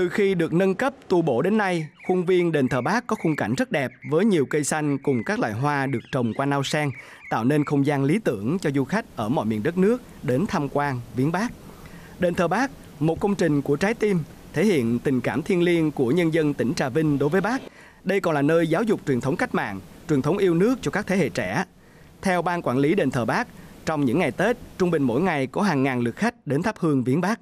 Từ khi được nâng cấp tu bổ đến nay, khuôn viên đền thờ Bác có khung cảnh rất đẹp với nhiều cây xanh cùng các loại hoa được trồng qua ao sen, tạo nên không gian lý tưởng cho du khách ở mọi miền đất nước đến tham quan, viếng Bác. Đền thờ Bác, một công trình của trái tim, thể hiện tình cảm thiêng liêng của nhân dân tỉnh Trà Vinh đối với Bác. Đây còn là nơi giáo dục truyền thống cách mạng, truyền thống yêu nước cho các thế hệ trẻ. Theo ban quản lý đền thờ Bác, trong những ngày Tết, trung bình mỗi ngày có hàng ngàn lượt khách đến thắp hương viếng Bác.